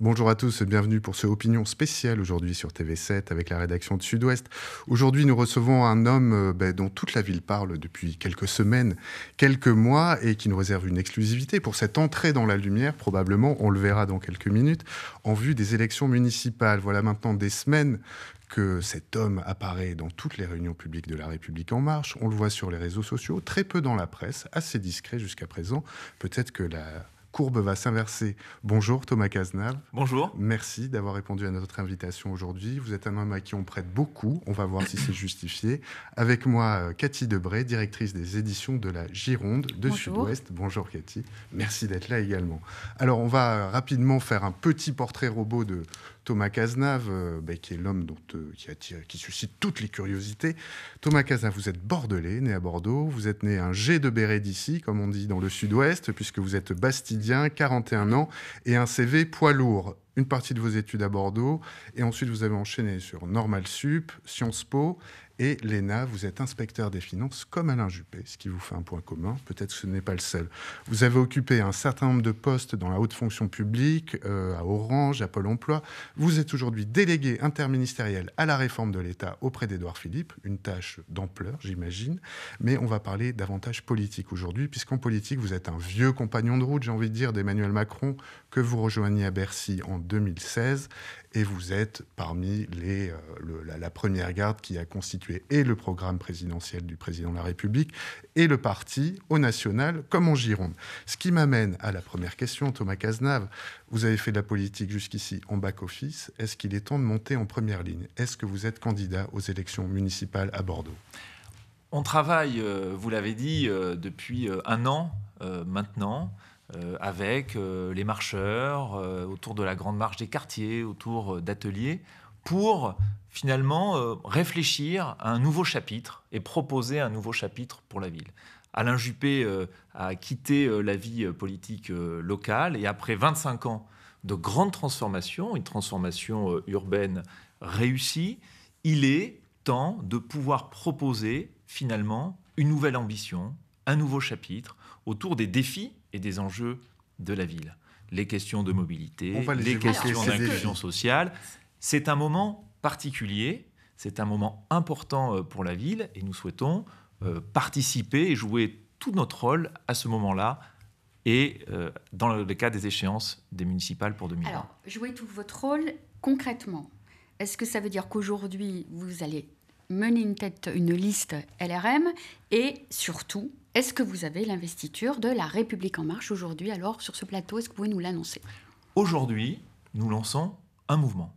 Bonjour à tous, et bienvenue pour ce Opinion spéciale aujourd'hui sur TV7 avec la rédaction de Sud-Ouest. Aujourd'hui, nous recevons un homme euh, ben, dont toute la ville parle depuis quelques semaines, quelques mois et qui nous réserve une exclusivité pour cette entrée dans la lumière, probablement, on le verra dans quelques minutes, en vue des élections municipales. Voilà maintenant des semaines que cet homme apparaît dans toutes les réunions publiques de La République en marche, on le voit sur les réseaux sociaux, très peu dans la presse, assez discret jusqu'à présent. Peut-être que la courbe va s'inverser. Bonjour Thomas Cazenave. Bonjour. Merci d'avoir répondu à notre invitation aujourd'hui. Vous êtes un homme à qui on prête beaucoup. On va voir si c'est justifié. Avec moi, euh, Cathy Debray, directrice des éditions de la Gironde de Sud-Ouest. Bonjour Cathy. Merci d'être là également. Alors, on va rapidement faire un petit portrait robot de Thomas Cazenave, euh, ben, qui est l'homme euh, qui, attire, qui suscite toutes les curiosités. Thomas Cazenave, vous êtes bordelais, né à Bordeaux. Vous êtes né un G de béret d'ici, comme on dit dans le Sud-Ouest, puisque vous êtes Bastille 41 ans, et un CV poids lourd. Une partie de vos études à Bordeaux, et ensuite vous avez enchaîné sur Normal Sup, Sciences Po, et l'ENA, vous êtes inspecteur des finances comme Alain Juppé, ce qui vous fait un point commun. Peut-être que ce n'est pas le seul. Vous avez occupé un certain nombre de postes dans la haute fonction publique, euh, à Orange, à Pôle emploi. Vous êtes aujourd'hui délégué interministériel à la réforme de l'État auprès d'Édouard Philippe, une tâche d'ampleur, j'imagine. Mais on va parler davantage politique aujourd'hui, puisqu'en politique, vous êtes un vieux compagnon de route, j'ai envie de dire, d'Emmanuel Macron, que vous rejoignez à Bercy en 2016 et vous êtes parmi les, euh, la, la, première garde qui a constitué et le programme présidentiel du président de la République et le parti au national comme en Gironde. Ce qui m'amène à la première question, Thomas Cazenave. Vous avez fait de la politique jusqu'ici en back-office. Est-ce qu'il est temps de monter en première ligne Est-ce que vous êtes candidat aux élections municipales à Bordeaux on travaille, euh, vous l'avez dit, euh, depuis un an maintenant euh, avec euh, les marcheurs, euh, autour de la grande marche des quartiers, autour d'ateliers, pour finalement réfléchir à un nouveau chapitre et proposer un nouveau chapitre pour la ville. Alain Juppé a quitté la vie politique locale et après 25 ans de grandes transformations, une transformation urbaine réussie, il est temps de pouvoir proposer finalement une nouvelle ambition, un nouveau chapitre autour des défis et des enjeux de la ville. Les questions de mobilité, les, questions d'inclusion sociale. C'est un moment particulier, c'est un moment important euh, pour la ville et nous souhaitons euh, participer et jouer tout notre rôle à ce moment-là et euh, dans le cas des échéances des municipales pour 2020. Alors, jouer tout votre rôle concrètement. Est-ce que ça veut dire qu'aujourd'hui, vous allez mener une tête, une liste LRM Et surtout, est-ce que vous avez l'investiture de La République En Marche aujourd'hui Alors, sur ce plateau, est-ce que vous pouvez nous l'annoncer Aujourd'hui, nous lançons un mouvement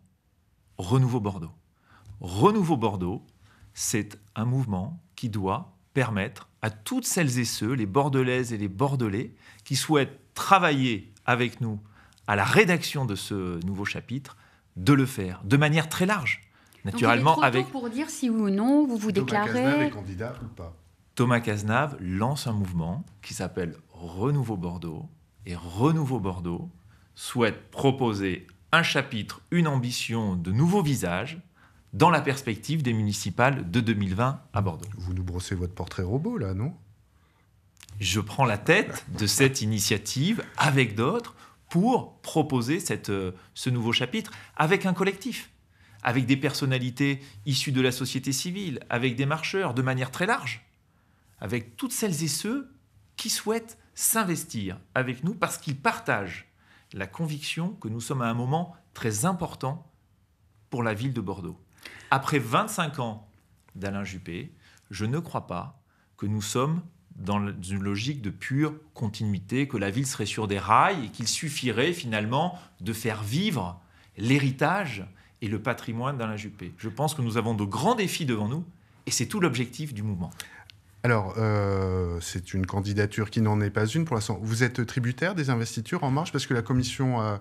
Renouveau Bordeaux. Renouveau Bordeaux, c'est un mouvement qui doit permettre à toutes celles et ceux, les Bordelaises et les Bordelais, qui souhaitent travailler avec nous à la rédaction de ce nouveau chapitre, de le faire de manière très large naturellement avec. pour dire si ou non vous vous déclarez. Thomas Cazenave candidat ou pas Thomas Cazenave lance un mouvement qui s'appelle Renouveau Bordeaux et Renouveau Bordeaux souhaite proposer un chapitre, une ambition de nouveaux visages dans la perspective des municipales de 2020 à Bordeaux. Vous nous brossez votre portrait robot là, non Je prends la tête de cette initiative avec d'autres pour proposer cette, euh, ce nouveau chapitre avec un collectif avec des personnalités issues de la société civile, avec des marcheurs, de manière très large, avec toutes celles et ceux qui souhaitent s'investir avec nous parce qu'ils partagent la conviction que nous sommes à un moment très important pour la ville de Bordeaux. Après 25 ans d'Alain Juppé, je ne crois pas que nous sommes dans une logique de pure continuité, que la ville serait sur des rails et qu'il suffirait finalement de faire vivre l'héritage et le patrimoine d'Alain Juppé. Je pense que nous avons de grands défis devant nous et c'est tout l'objectif du mouvement. Alors, euh, c'est une candidature qui n'en est pas une pour l'instant. Vous êtes tributaire des investitures En Marche parce que la commission a,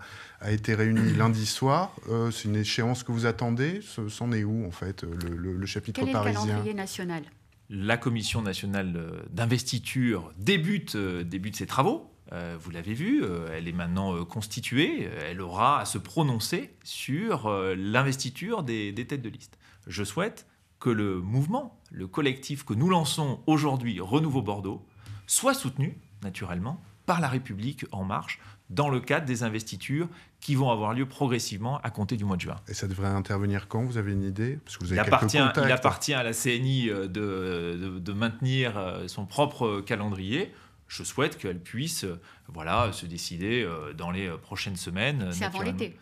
été réunie lundi soir. Euh, c'est une échéance que vous attendez. C'en est où, en fait, euh, le, chapitre Quel parisien national La commission nationale d'investiture débute, débute ses travaux. Euh, vous l'avez vu, euh, elle est maintenant euh, constituée, elle aura à se prononcer sur l'investiture des, têtes de liste. Je souhaite que le mouvement, le collectif que nous lançons aujourd'hui, Renouveau Bordeaux, soit soutenu, naturellement, par la République en marche dans le cadre des investitures qui vont avoir lieu progressivement à compter du mois de juin. Et ça devrait intervenir quand Vous avez une idée Parce que vous avez il, appartient, il appartient à la CNI de maintenir son propre calendrier je souhaite qu'elle puisse euh, voilà, se décider euh, dans les euh, prochaines semaines. C'est avant l'été.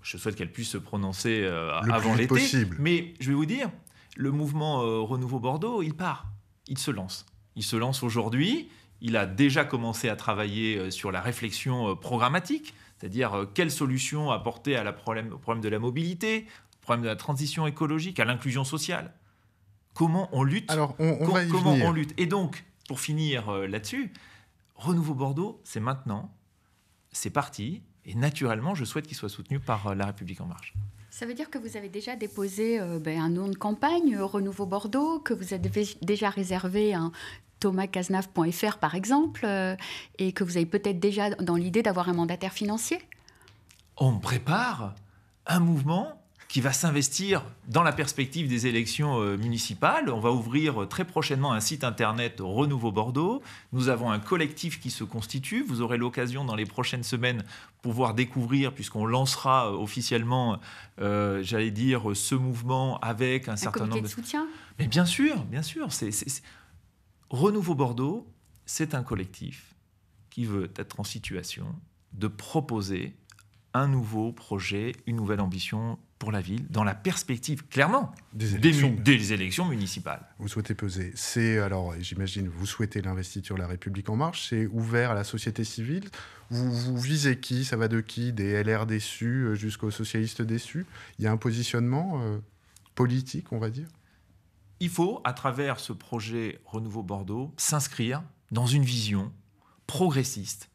Je souhaite qu'elle puisse se prononcer avant l'été. possible. Mais je vais vous dire, le mouvement Renouveau Bordeaux, il part, il se lance. Il se lance aujourd'hui. Il a déjà commencé à travailler sur la réflexion programmatique, c'est-à-dire quelles solutions apporter à la problème, au problème de la mobilité, au problème de la transition écologique, à l'inclusion sociale. Comment on lutte Alors, on, va comment on lutte Et donc, pour finir euh, là-dessus, Renouveau Bordeaux, c'est maintenant, c'est parti, et naturellement, je souhaite qu'il soit soutenu par euh, La République En Marche. Ça veut dire que vous avez déjà déposé euh, ben, un nom de campagne, Renouveau Bordeaux, que vous avez déjà réservé un thomascazenave.fr par exemple, et que vous avez peut-être déjà dans l'idée d'avoir un mandataire financier On prépare un mouvement qui va s'investir dans la perspective des élections euh, municipales. On va ouvrir euh, très prochainement un site internet Renouveau Bordeaux. Nous avons un collectif qui se constitue. Vous aurez l'occasion dans les prochaines semaines pouvoir découvrir, puisqu'on lancera euh, officiellement, j'allais dire, ce mouvement avec un, certain nombre de... soutiens. soutien. Mais bien sûr, bien sûr. Renouveau Bordeaux, c'est un collectif qui veut être en situation de proposer un nouveau projet, une nouvelle ambition pour la ville, dans la perspective, clairement, des élections, municipales. Vous souhaitez peser. C'est, alors, j'imagine, vous souhaitez l'investiture La République En Marche, c'est ouvert à la société civile. Vous, visez qui Ça va de qui Des LR déçus euh, jusqu'aux socialistes déçus Il y a un positionnement euh, politique, on va dire Il faut, à travers ce projet Renouveau Bordeaux, s'inscrire dans une vision progressiste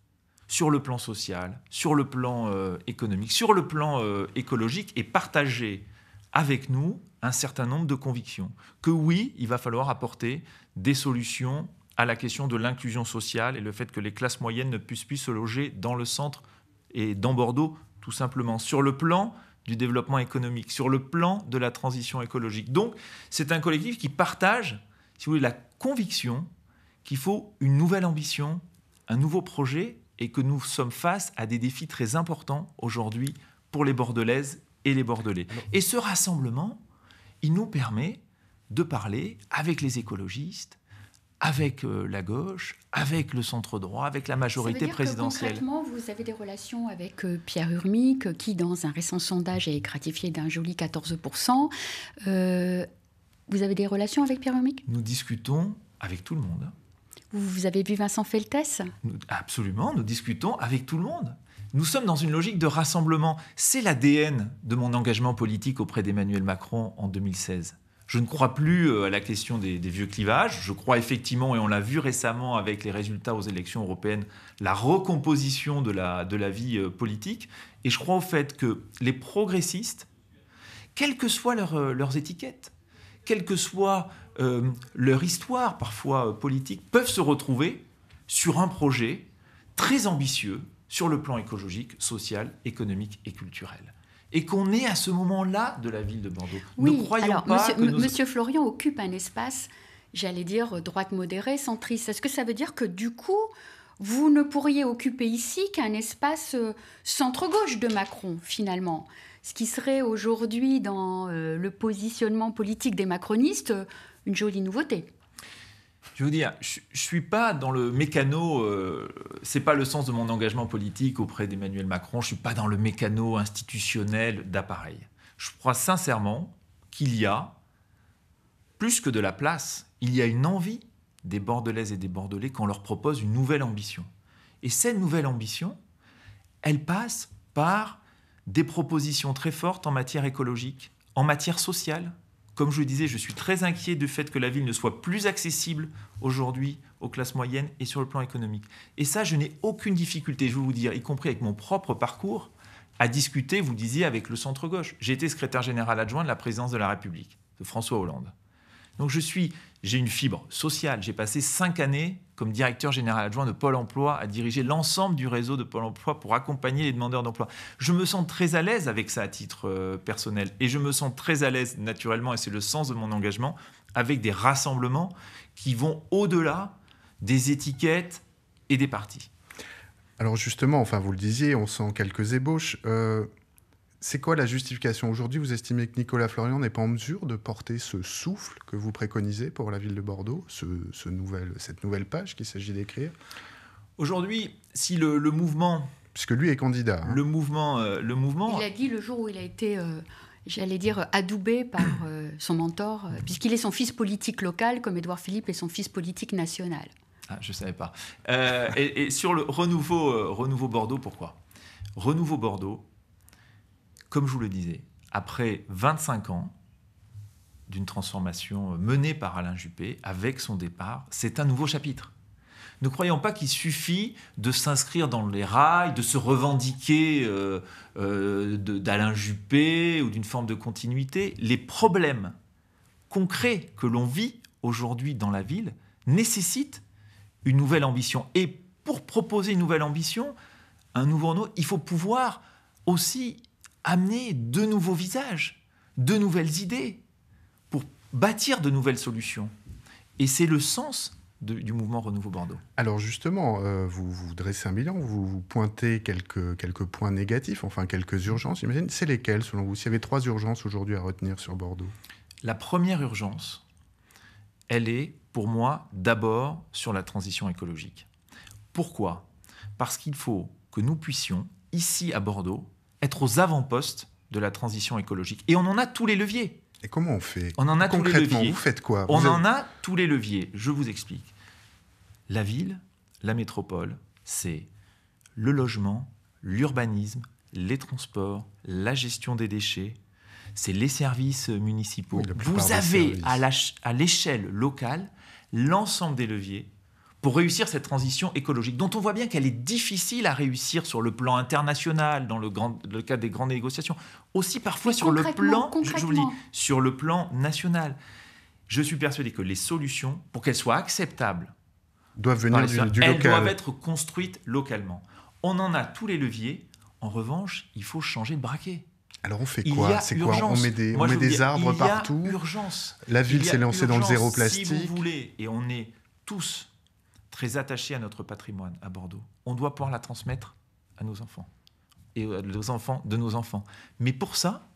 sur le plan social, sur le plan euh, économique, sur le plan euh, écologique et partager avec nous un certain nombre de convictions. Que oui, il va falloir apporter des solutions à la question de l'inclusion sociale et le fait que les classes moyennes ne puissent plus se loger dans le centre et dans Bordeaux, tout simplement. Sur le plan du développement économique, sur le plan de la transition écologique. Donc, c'est un collectif qui partage, si vous voulez, la conviction qu'il faut une nouvelle ambition, un nouveau projet et que nous sommes face à des défis très importants aujourd'hui pour les Bordelaises et les Bordelais. Et ce rassemblement, il nous permet de parler avec les écologistes, avec euh, la gauche, avec le centre droit, avec la majorité présidentielle. concrètement, vous avez des relations avec euh, Pierre Urmic, euh, qui, dans un récent sondage, est gratifié d'un joli 14%. vous avez des relations avec Pierre Urmic Nous discutons avec tout le monde. Vous avez vu Vincent Feltès Absolument, nous discutons avec tout le monde. Nous sommes dans une logique de rassemblement. C'est l'ADN de mon engagement politique auprès d'Emmanuel Macron en 2016. Je ne crois plus euh, à la question des, vieux clivages. Je crois effectivement, et on l'a vu récemment avec les résultats aux élections européennes, la recomposition de la, de la vie euh, politique. Et je crois au fait que les progressistes, quelles que soient euh, leurs étiquettes, quelles que soient euh, leur histoire parfois euh, politique, peuvent se retrouver sur un projet très ambitieux sur le plan écologique, social, économique et culturel et qu'on est à ce moment-là de la ville de Bordeaux. Oui, ne croyons pas que monsieur, Florian occupe un espace, j'allais dire, euh, droite modérée, centriste. Est-ce que ça veut dire que du coup, vous ne pourriez occuper ici qu'un espace centre-gauche de Macron, finalement Ce qui serait aujourd'hui, dans le positionnement politique des macronistes, une jolie nouveauté. Je veux dire, je, ne suis pas dans le mécano. Euh, c'est pas le sens de mon engagement politique auprès d'Emmanuel Macron. Je suis pas dans le mécano institutionnel d'appareil. Je crois sincèrement qu'il y a plus que de la place. Il y a une envie des Bordelaises et des Bordelais qu'on leur propose une nouvelle ambition. Et cette nouvelle ambition, elle passe par des propositions très fortes en matière écologique, en matière sociale, comme je le disais, je suis très inquiet du fait que la ville ne soit plus accessible aujourd'hui aux classes moyennes et sur le plan économique. Et ça, je n'ai aucune difficulté, je vais vous dire, y compris avec mon propre parcours, à discuter, vous disiez, avec le centre-gauche. J'ai été secrétaire général adjoint de la présidence de la République, de François Hollande. Donc je suis, j'ai une fibre sociale. J'ai passé cinq années comme directeur général adjoint de Pôle emploi, à diriger l'ensemble du réseau de Pôle emploi pour accompagner les demandeurs d'emploi. Je me sens très à l'aise avec ça à titre euh, personnel et je me sens très à l'aise naturellement, et c'est le sens de mon engagement, avec des rassemblements qui vont au-delà des étiquettes et des partis. Alors justement, enfin vous le disiez, on sent quelques ébauches. Euh, c'est quoi la justification Aujourd'hui, vous estimez que Nicolas Florian n'est pas en mesure de porter ce souffle que vous préconisez pour la ville de Bordeaux, cette nouvelle page qu'il s'agit d'écrire Aujourd'hui, si le, mouvement... Puisque lui est candidat. Hein. Le, mouvement, euh, le mouvement... Il a dit le jour où il a été... Euh, j'allais dire, euh, adoubé par son mentor, puisqu'il est son fils politique local, comme Édouard Philippe est son fils politique national. Ah, je ne savais pas. et, et, sur le renouveau, renouveau Bordeaux, pourquoi Renouveau Bordeaux, comme je vous le disais, après 25 ans d'une transformation euh, menée par Alain Juppé, avec son départ, c'est un nouveau chapitre. Ne croyons pas qu'il suffit de s'inscrire dans les rails, de se revendiquer euh, euh, d'Alain Juppé ou d'une forme de continuité. Les problèmes concrets que l'on vit aujourd'hui dans la ville nécessitent une nouvelle ambition. Et pour proposer une nouvelle ambition, un nouveau nom, il faut pouvoir aussi amener de nouveaux visages, de nouvelles idées, pour bâtir de nouvelles solutions. Et c'est le sens du mouvement Renouveau Bordeaux. Alors justement, euh, vous, vous dressez un bilan, vous, pointez quelques, quelques points négatifs, enfin quelques urgences, j'imagine. C'est lesquelles selon vous S'il y avait trois urgences aujourd'hui à retenir sur Bordeaux La première urgence, elle est pour moi d'abord sur la transition écologique. Pourquoi Parce qu'il faut que nous puissions, ici à Bordeaux, être aux avant-postes de la transition écologique. Et on en a tous les leviers. Et comment on fait On en a tous les leviers. Vous faites quoi On en a tous les leviers. Je vous explique. La ville, la métropole, c'est le logement, l'urbanisme, les transports, la gestion des déchets, c'est les services municipaux. vous avez à l'échelle locale l'ensemble des leviers pour réussir cette transition écologique, dont on voit bien qu'elle est difficile à réussir sur le plan international, dans le, grand, le cadre des grandes négociations, aussi parfois sur le plan, je vous dis, sur le plan national. Je suis persuadé que les solutions, pour qu'elles soient acceptables, doivent venir du, local. elles doivent être construites localement. On en a tous les leviers. En revanche, il faut changer de braquet. Alors on fait quoi C'est On met des, on des arbres partout. Urgence. La ville s'est lancée dans le zéro plastique. Si vous voulez, et on est tous très attaché à notre patrimoine à Bordeaux. On doit pouvoir la transmettre à nos enfants et aux enfants de nos enfants. Mais pour ça,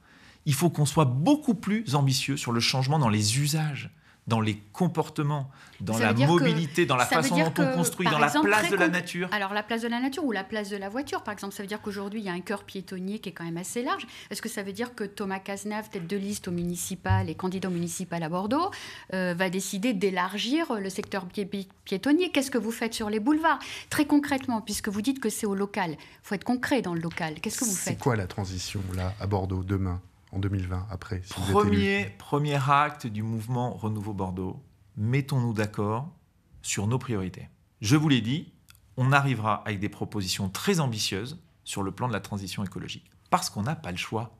il faut qu'on soit beaucoup plus ambitieux sur le changement dans les usages dans les comportements, dans la mobilité, dans la façon dont on construit, dans la place de la nature. Alors la place de la nature ou la place de la voiture, par exemple, ça veut dire qu'aujourd'hui il y a un cœur piétonnier qui est quand même assez large. Est-ce que ça veut dire que Thomas Cazenave, tête de liste au municipal et candidat au municipal à Bordeaux, euh, va décider d'élargir le secteur piétonnier Qu'est-ce que vous faites sur les boulevards Très concrètement, puisque vous dites que c'est au local, faut être concret dans le local. Qu'est-ce que vous faites C'est quoi la transition là à Bordeaux demain en 2020, après. premier, premier acte du mouvement Renouveau Bordeaux, mettons-nous d'accord sur nos priorités. Je vous l'ai dit, on arrivera avec des propositions très ambitieuses sur le plan de la transition écologique. Parce qu'on n'a pas le choix.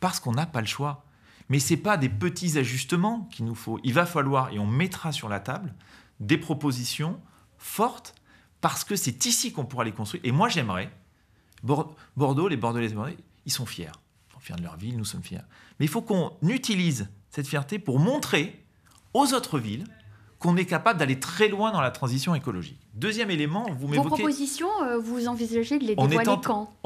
Parce qu'on n'a pas le choix. Mais ce n'est pas des petits ajustements qu'il nous faut. Il va falloir, et on mettra sur la table, des propositions fortes, parce que c'est ici qu'on pourra les construire. Et moi, j'aimerais, Bordeaux, les Bordelais, les Bordelais, ils sont fiers fiers de leur ville, nous sommes fiers. Mais il faut qu'on utilise cette fierté pour montrer aux autres villes qu'on est capable d'aller très loin dans la transition écologique. Deuxième élément, vous m'évoquez... Vos propositions, euh, vous envisagez de les dévoiler quand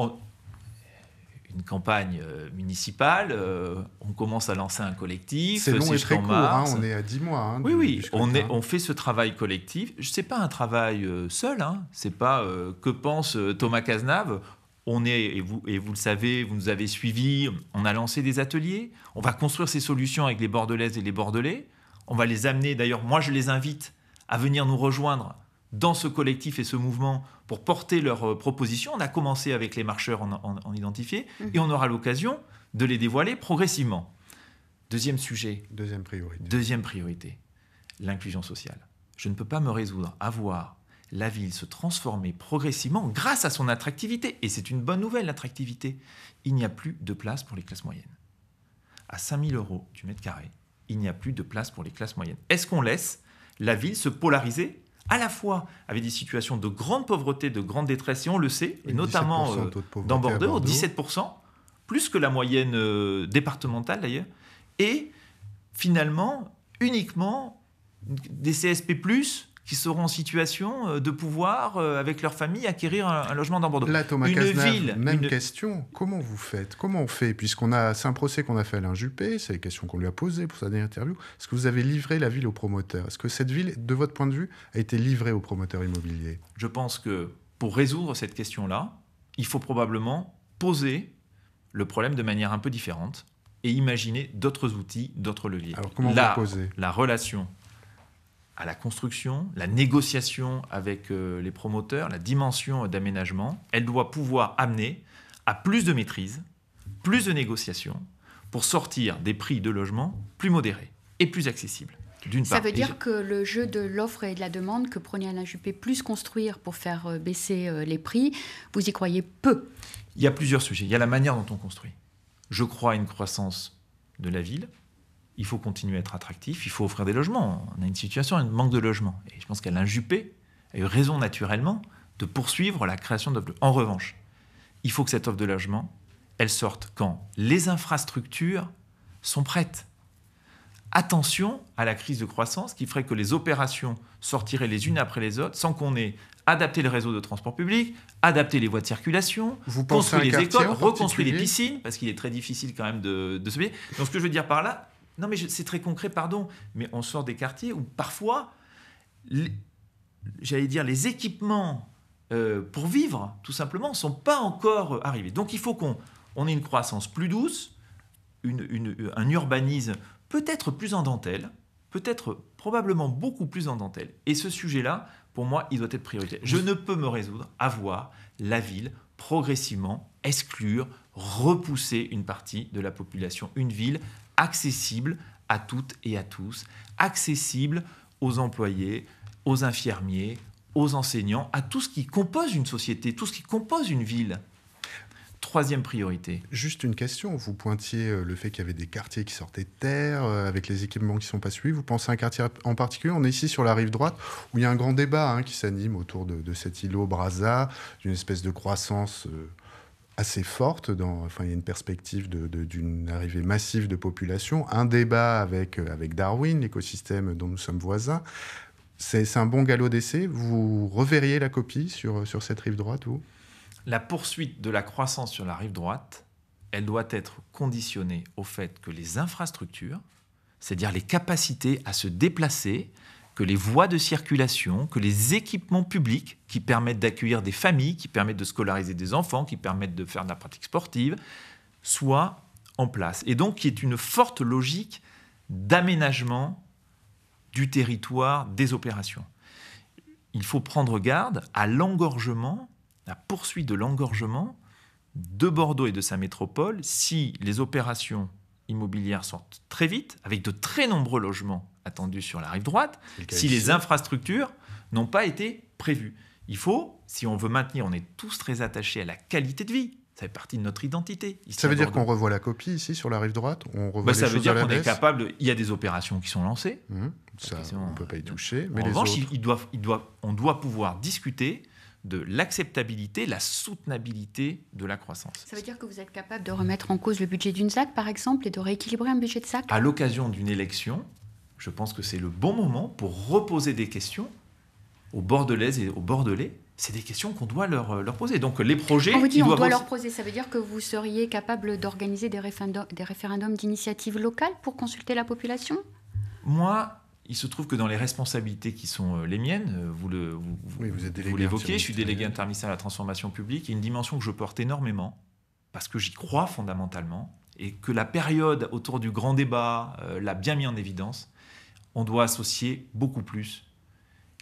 Une campagne euh, municipale, euh, on commence à lancer un collectif. C'est long et très court, hein, on est à 10 mois. Hein, oui, oui, on, fait ce travail collectif. Ce n'est pas un travail seul, hein, c'est pas que pense Thomas Cazenave, on est, et vous, et vous le savez, vous nous avez suivis, on a lancé des ateliers, on va construire ces solutions avec les Bordelaises et les Bordelais. On va les amener, d'ailleurs, moi je les invite à venir nous rejoindre dans ce collectif et ce mouvement pour porter leurs euh, propositions. On a commencé avec les marcheurs en, en, identifié mhm. et on aura l'occasion de les dévoiler progressivement. Deuxième sujet. Deuxième priorité. Deuxième priorité. L'inclusion sociale. Je ne peux pas me résoudre à voir la ville se transformer progressivement grâce à son attractivité. Et c'est une bonne nouvelle, l'attractivité. Il n'y a plus de place pour les classes moyennes. À 5000 euros du mètre carré, il n'y a plus de place pour les classes moyennes. Est-ce qu'on laisse la ville se polariser à la fois avec des situations de grande pauvreté, de grande détresse, et on le sait, et notamment euh, dans Bordeaux, 17%, plus que la moyenne euh, départementale d'ailleurs, et finalement uniquement des CSP, qui seront en situation euh, de pouvoir, euh, avec leur famille, acquérir un, logement dans Bordeaux. Là, Thomas une ville, même question. Comment vous faites Comment on fait Puisqu'on a, c'est un procès qu'on a fait à Alain Juppé, c'est les question qu'on lui a posée pour sa dernière interview. Est-ce que vous avez livré la ville aux promoteurs Est-ce que cette ville, de votre point de vue, a été livrée aux promoteurs immobiliers Je pense que pour résoudre cette question-là, il faut probablement poser le problème de manière un peu différente et imaginer d'autres outils, d'autres leviers. Alors comment la, vous poser La relation à la construction, la négociation avec euh, les promoteurs, la dimension euh, d'aménagement, elle doit pouvoir amener à plus de maîtrise, plus de négociation pour sortir des prix de logement plus modérés et plus accessibles. Ça veut dire que le jeu de l'offre et de la demande que prenait Alain Juppé, e plus construire pour faire euh, baisser les prix, vous y croyez peu Il y a plusieurs sujets. Il y a la manière dont on construit. Je crois à une croissance de la ville, il faut continuer à être attractif, il faut offrir des logements. On a une situation, un manque de logements. Et je pense qu'elle qu'Alain Juppé a eu raison naturellement de poursuivre la création d'offres. En revanche, il faut que cette offre de logement, elle sorte quand les infrastructures sont prêtes. Attention à la crise de croissance qui ferait que les opérations sortiraient les unes après les autres sans qu'on ait adapté le réseau de transport public, adapté les voies de circulation, Vous construit les écoles, reconstruit les piscines, parce qu'il est très difficile quand même de, de se payer. Donc ce que je veux dire par là, non, mais c'est très concret, pardon, mais on sort des quartiers où parfois, j'allais dire, les équipements euh, pour vivre, tout simplement, ne sont pas encore arrivés. Donc il faut qu'on ait une croissance plus douce, un urbanisme peut-être plus en dentelle, peut-être probablement beaucoup plus en dentelle. Et ce sujet-là, pour moi, il doit être prioritaire. Je ne peux me résoudre à voir la ville progressivement exclure, repousser une partie de la population. Une ville accessible à toutes et à tous, accessible aux employés, aux infirmiers, aux enseignants, à tout ce qui compose une société, tout ce qui compose une ville. Troisième priorité. Juste une question, vous pointiez euh, le fait qu'il y avait des quartiers qui sortaient de terre, euh, avec les équipements qui ne sont pas suivis. Vous pensez à un quartier en particulier On est ici sur la rive droite, où il y a un grand débat hein, qui s'anime autour de, cet îlot Brazza, d'une espèce de croissance. Euh, assez forte. Dans, enfin, il y a une perspective d'une arrivée massive de population, un débat avec, euh, avec Darwin, l'écosystème dont nous sommes voisins. C'est un bon galop d'essai. Vous reverriez la copie sur, sur cette rive droite, vous La poursuite de la croissance sur la rive droite, elle doit être conditionnée au fait que les infrastructures, c'est-à-dire les capacités à se déplacer, que les voies de circulation, que les équipements publics qui permettent d'accueillir des familles, qui permettent de scolariser des enfants, qui permettent de faire de la pratique sportive, soient en place. Et donc, il y a une forte logique d'aménagement du territoire, des opérations. Il faut prendre garde à l'engorgement, la poursuite de l'engorgement de Bordeaux et de sa métropole si les opérations immobilières sortent très vite, avec de très nombreux logements attendu sur la rive droite si les infrastructures n'ont pas été prévues. Il faut, si on veut maintenir, on est tous très attachés à la qualité de vie. Ça fait partie de notre identité. Ça veut dire qu'on revoit la copie ici sur la rive droite on bah, Ça veut dire qu'on est capable. Il y a des opérations qui sont lancées. Hum, on ne peut pas y toucher. Mais en revanche, on doit pouvoir discuter de l'acceptabilité, la soutenabilité de la croissance. Ça veut dire que vous êtes capable de remettre en cause le budget d'une SAC, par exemple, et de rééquilibrer un budget de SAC À l'occasion d'une élection, je pense que c'est le bon moment pour reposer des questions aux Bordelaises et aux Bordelais. C'est des questions qu'on doit leur, euh, poser. Donc les projets... On vous dit doit leur poser, ça veut dire que vous seriez capable d'organiser des, référendums d'initiative locale pour consulter la population Moi, il se trouve que dans les responsabilités qui sont euh, les miennes, euh, vous l'évoquez, vous, je suis délégué interministériel à la transformation publique, il une dimension que je porte énormément, parce que j'y crois fondamentalement, et que la période autour du grand débat euh, l'a bien mis en évidence, on doit associer beaucoup plus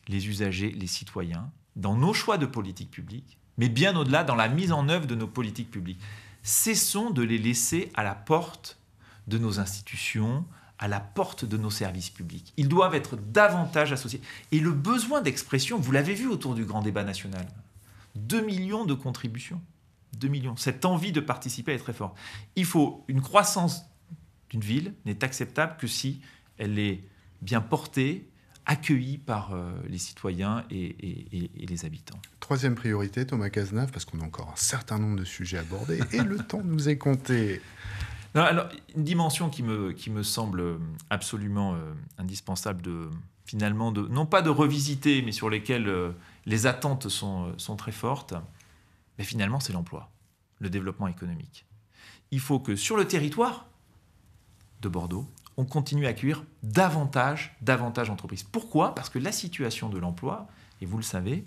les usagers, les citoyens, dans nos choix de politique publique, mais bien au-delà dans la mise en œuvre de nos politiques publiques. Cessons de les laisser à la porte de nos institutions, à la porte de nos services publics. Ils doivent être davantage associés. Et le besoin d'expression, vous l'avez vu autour du grand débat national, 2 millions de contributions. 2 millions. Cette envie de participer est très forte. Il faut une croissance d'une ville n'est acceptable que si elle est bien portée, accueillie par euh, les citoyens et, les habitants. Troisième priorité, Thomas Cazenave, parce qu'on a encore un certain nombre de sujets abordés et le temps nous est compté. alors, une dimension qui me, qui me semble euh, absolument euh, indispensable de finalement de non pas de revisiter mais sur lesquelles les attentes sont, sont très fortes mais finalement, c'est l'emploi, le développement économique. Il faut que sur le territoire de Bordeaux, on continue à accueillir davantage, davantage d'entreprises. Pourquoi Parce que la situation de l'emploi, et vous le savez,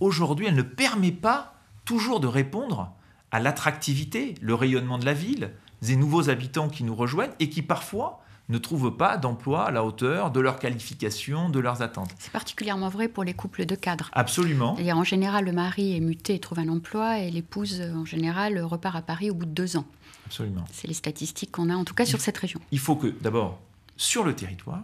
aujourd'hui, elle ne permet pas toujours de répondre à l'attractivité, le rayonnement de la ville, des nouveaux habitants qui nous rejoignent et qui parfois ne trouvent pas d'emploi à la hauteur de leurs qualifications, de leurs attentes. C'est particulièrement vrai pour les couples de cadres. Absolument. Et en général, le mari est muté et trouve un emploi et l'épouse, en général, repart à Paris au bout de deux ans. Absolument. C'est les statistiques qu'on a, en tout cas, sur cette région. Il faut que, d'abord, sur le territoire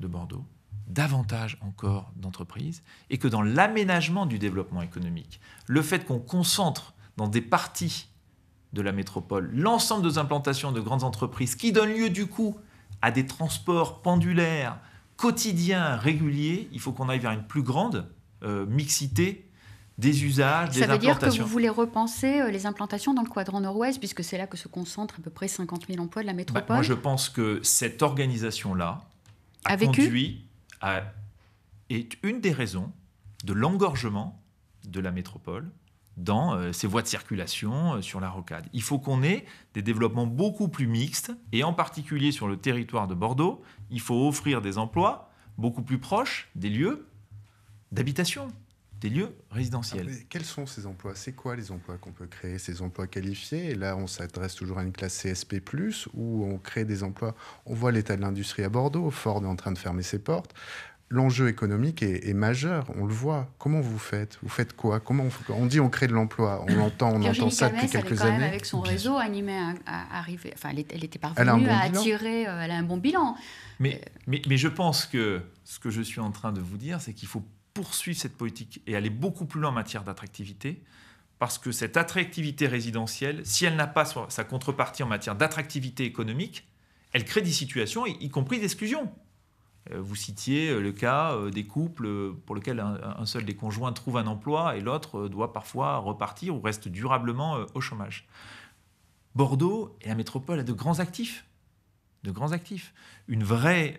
de Bordeaux, davantage encore d'entreprises et que dans l'aménagement du développement économique, le fait qu'on concentre dans des parties de la métropole l'ensemble des implantations de grandes entreprises qui donnent lieu du coup à des transports pendulaires quotidiens, réguliers, il faut qu'on aille vers une plus grande euh, mixité des usages, des implantations. Ça veut dire que vous voulez repenser euh, les implantations dans le quadrant nord-ouest, puisque c'est là que se concentrent à peu près 50 000 emplois de la bah, métropole Moi, je pense que cette organisation-là conduit à... est une des raisons de l'engorgement de la métropole dans euh, ces voies de circulation euh, sur la rocade. Il faut qu'on ait des développements beaucoup plus mixtes, et en particulier sur le territoire de Bordeaux, il faut offrir des emplois beaucoup plus proches des lieux d'habitation, des lieux résidentiels. quels sont ces emplois C'est quoi les emplois qu'on peut créer Ces emplois qualifiés là, on s'adresse toujours à une classe CSP, où on crée des emplois. On voit l'état de l'industrie à Bordeaux. Ford est en train de fermer ses portes l'enjeu économique est, majeur, on le voit. Comment vous faites Vous faites quoi Comment on, dit on crée de l'emploi On l'entend, on entend ça depuis quelques elle années. avec son réseau animé à, arriver, enfin, elle, était parvenue à attirer, euh, elle a un bon bilan. Euh, mais, mais, je pense que ce que je suis en train de vous dire, c'est qu'il faut poursuivre cette politique et aller beaucoup plus loin en matière d'attractivité. Parce que cette attractivité résidentielle, si elle n'a pas sa contrepartie en matière d'attractivité économique, elle crée des situations, y compris d'exclusion. Euh, vous citiez euh, le cas euh, des couples pour lesquels un seul des conjoints trouve un emploi et l'autre doit parfois repartir ou reste durablement au chômage. Bordeaux et la métropole a de grands actifs, de grands actifs, une vraie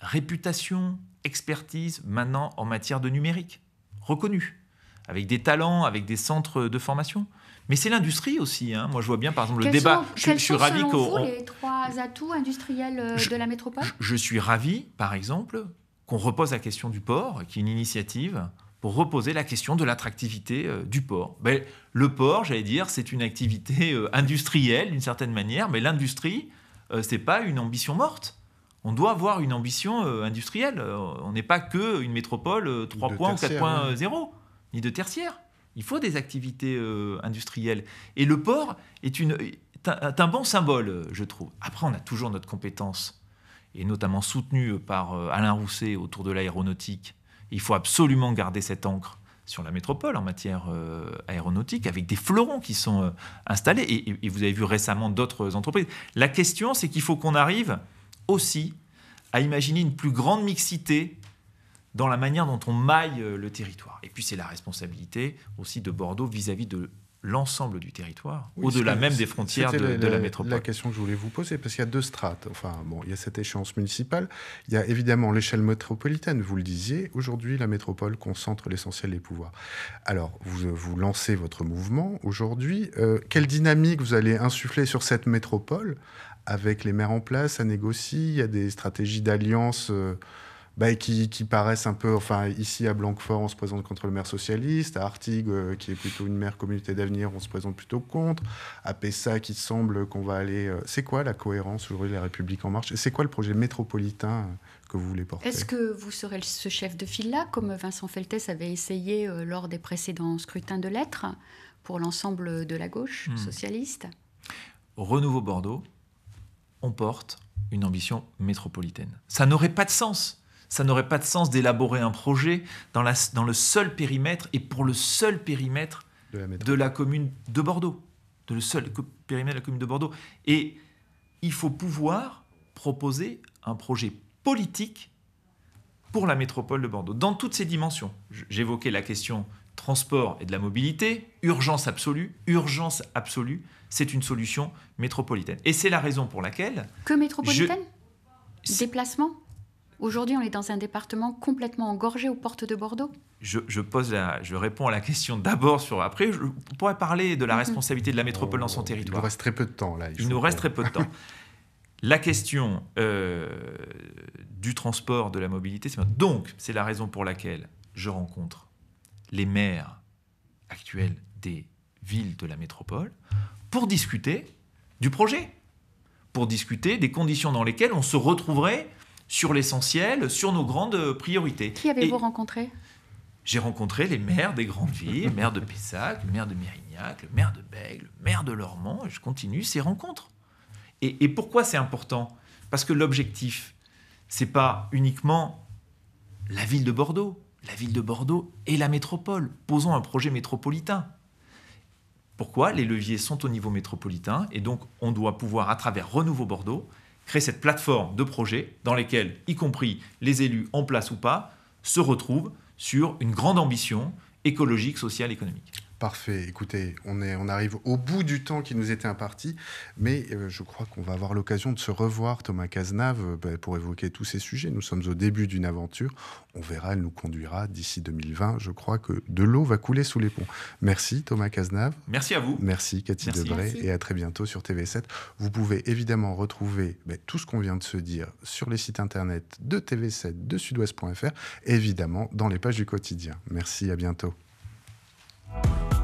réputation, expertise maintenant en matière de numérique, reconnue, avec des talents, avec des centres de formation. Mais c'est l'industrie aussi. Hein. Moi, je vois bien, par exemple, le débat. je, quels suis ravi qu'on. les trois atouts industriels euh, de la métropole je, suis ravi, par exemple, qu'on repose la question du port, qui est une initiative pour reposer la question de l'attractivité euh, du port. Ben, le port, j'allais dire, c'est une activité euh, industrielle d'une certaine manière, mais l'industrie, c'est pas une ambition morte. On doit avoir une ambition industrielle. On n'est pas que une métropole 3.0 ou 4.0, hein. ni de tertiaire. Il faut des activités euh, industrielles. Et le port est, un, bon symbole, euh, je trouve. Après, on a toujours notre compétence, et notamment soutenue par euh, Alain Rousset autour de l'aéronautique. Il faut absolument garder cette encre sur la métropole en matière aéronautique, avec des fleurons qui sont installés. et, vous avez vu récemment d'autres entreprises. La question, c'est qu'il faut qu'on arrive aussi à imaginer une plus grande mixité dans la manière dont on maille euh, le territoire. Et puis c'est la responsabilité aussi de Bordeaux vis-à-vis de l'ensemble du territoire, au-delà même des frontières de la, de la, métropole. La question que je voulais vous poser, parce qu'il y a deux strates. Enfin, bon, il y a cette échéance municipale, il y a évidemment l'échelle métropolitaine, vous le disiez. Aujourd'hui, la métropole concentre l'essentiel des pouvoirs. Alors, vous, euh, vous lancez votre mouvement aujourd'hui. Euh, quelle dynamique vous allez insuffler sur cette métropole avec les maires en place à négocier Il y a des stratégies d'alliance bah, qui, paraissent un peu. Enfin, ici à Blanquefort, on se présente contre le maire socialiste. À Artigues, euh, qui est plutôt une maire communauté d'avenir, on se présente plutôt contre. À Pessac, qui semble qu'on va aller. Euh, c'est quoi la cohérence aujourd'hui La République en marche C'est quoi le projet métropolitain euh, que vous voulez porter Est-ce que vous serez ce chef de file-là, comme Vincent Feltès avait essayé lors des précédents scrutins de lettres pour l'ensemble de la gauche hmm. socialiste Renouveau Bordeaux, on porte une ambition métropolitaine. Ça n'aurait pas de sens ça n'aurait pas de sens d'élaborer un projet dans, dans le seul périmètre et pour le seul périmètre de la, commune de Bordeaux. De le seul périmètre de la commune de Bordeaux. Et il faut pouvoir proposer un projet politique pour la métropole de Bordeaux, dans toutes ses dimensions. J'évoquais la question transport et de la mobilité, urgence absolue, urgence absolue, c'est une solution métropolitaine. Et c'est la raison pour laquelle... Que métropolitaine Déplacement Aujourd'hui, on est dans un département complètement engorgé aux portes de Bordeaux. Je, pose je réponds à la question d'abord sur après. Je pourrait parler de la mhm. responsabilité de la métropole dans son territoire. Oh, il nous reste très peu de temps là. Il, nous reste très peu de temps. La question euh, du transport, de la mobilité, donc c'est la raison pour laquelle je rencontre les maires actuels des villes de la métropole pour discuter du projet, pour discuter des conditions dans lesquelles on se retrouverait sur l'essentiel, sur nos grandes priorités. Qui avez-vous rencontré J'ai rencontré les maires des grandes villes, maire de Pessac, le maire de Mérignac, le maire de Bègle, le maire de Lormont, et je continue ces rencontres. Et, pourquoi c'est important Parce que l'objectif, c'est pas uniquement la ville de Bordeaux, la ville de Bordeaux et la métropole. Posons un projet métropolitain. Pourquoi Les leviers sont au niveau métropolitain et donc on doit pouvoir, à travers Renouveau Bordeaux, créer cette plateforme de projets dans lesquels, y compris les élus en place ou pas, se retrouvent sur une grande ambition écologique, sociale, économique. Parfait. Écoutez, on, est, on arrive au bout du temps qui nous était imparti, mais euh, je crois qu'on va avoir l'occasion de se revoir, Thomas Cazenave, euh, ben, pour évoquer tous ces sujets. Nous sommes au début d'une aventure. On verra, elle nous conduira d'ici 2020. Je crois que de l'eau va couler sous les ponts. Merci, Thomas Cazenave. Merci à vous. Merci, Cathy Debray. Et à très bientôt sur TV7. Vous pouvez évidemment retrouver ben, tout ce qu'on vient de se dire sur les sites internet de TV7, de sudouest.fr, évidemment dans les pages du quotidien. Merci, à bientôt. Bye.